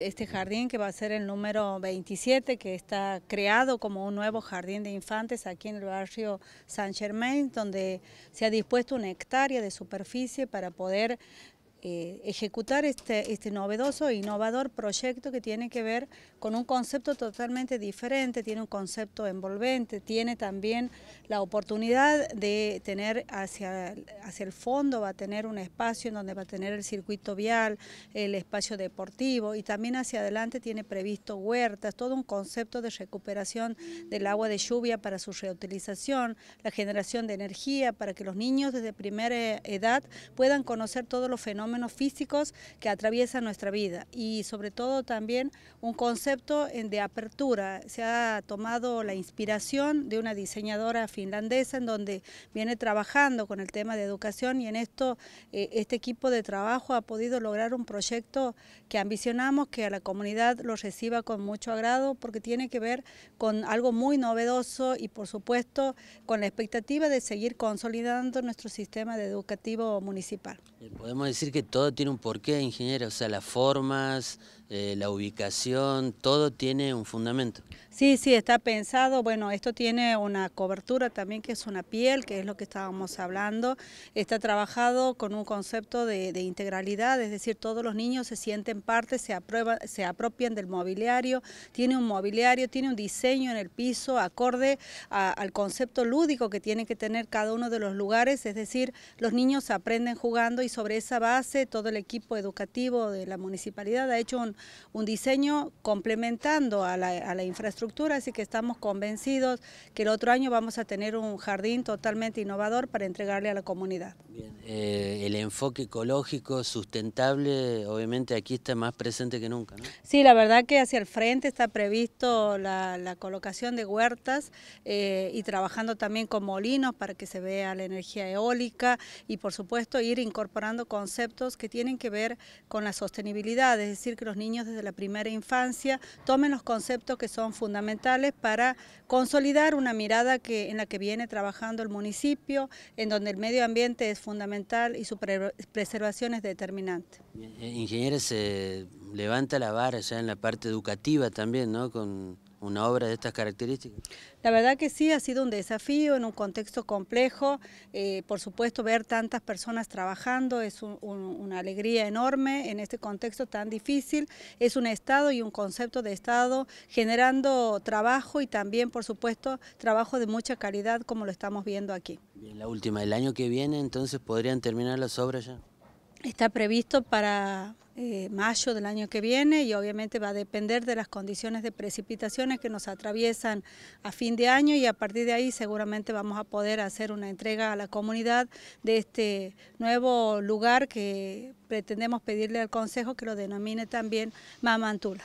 Este jardín que va a ser el número 27, que está creado como un nuevo jardín de infantes aquí en el barrio San Germain, donde se ha dispuesto una hectárea de superficie para poder eh, ejecutar este, este novedoso e innovador proyecto que tiene que ver con un concepto totalmente diferente, tiene un concepto envolvente, tiene también la oportunidad de tener hacia, hacia el fondo, va a tener un espacio en donde va a tener el circuito vial, el espacio deportivo y también hacia adelante tiene previsto huertas, todo un concepto de recuperación del agua de lluvia para su reutilización, la generación de energía para que los niños desde primera edad puedan conocer todos los fenómenos fenómenos físicos que atraviesan nuestra vida y sobre todo también un concepto eh, de apertura. Se ha tomado la inspiración de una diseñadora finlandesa en donde viene trabajando con el tema de educación y en esto eh, este equipo de trabajo ha podido lograr un proyecto que ambicionamos que a la comunidad lo reciba con mucho agrado porque tiene que ver con algo muy novedoso y por supuesto con la expectativa de seguir consolidando nuestro sistema de educativo municipal. Eh, podemos decir que todo tiene un porqué, ingeniero, o sea, las formas, eh, la ubicación, todo tiene un fundamento. Sí, sí, está pensado. Bueno, esto tiene una cobertura también que es una piel, que es lo que estábamos hablando. Está trabajado con un concepto de, integralidad, es decir, todos los niños se sienten parte, se, aprueba, se apropian del mobiliario, tiene un mobiliario, tiene un diseño en el piso acorde al concepto lúdico que tiene que tener cada uno de los lugares, es decir, los niños aprenden jugando y sobre esa base todo el equipo educativo de la municipalidad ha hecho un, diseño complementando a la infraestructura así que estamos convencidos que el otro año vamos a tener un jardín totalmente innovador para entregarle a la comunidad. Eh, el enfoque ecológico, sustentable, obviamente aquí está más presente que nunca. Sí, la verdad que hacia el frente está previsto la, colocación de huertas eh, y trabajando también con molinos para que se vea la energía eólica y por supuesto ir incorporando conceptos que tienen que ver con la sostenibilidad, es decir, que los niños desde la primera infancia tomen los conceptos que son fundamentales fundamentales para consolidar una mirada que, en la que viene trabajando el municipio, en donde el medio ambiente es fundamental y su preservación es determinante. Eh, Ingeniera, se eh, levanta la vara ya en la parte educativa también, ¿no? Con una obra de estas características? La verdad que sí, ha sido un desafío en un contexto complejo. Eh, por supuesto, ver tantas personas trabajando es una alegría enorme en este contexto tan difícil. Es un Estado y un concepto de Estado generando trabajo y también, por supuesto, trabajo de mucha calidad como lo estamos viendo aquí. en la última, del año que viene entonces podrían terminar las obras ya. Está previsto para eh, mayo del año que viene y obviamente va a depender de las condiciones de precipitaciones que nos atraviesan a fin de año y a partir de ahí seguramente vamos a poder hacer una entrega a la comunidad de este nuevo lugar que pretendemos pedirle al Consejo que lo denomine también Mamantula.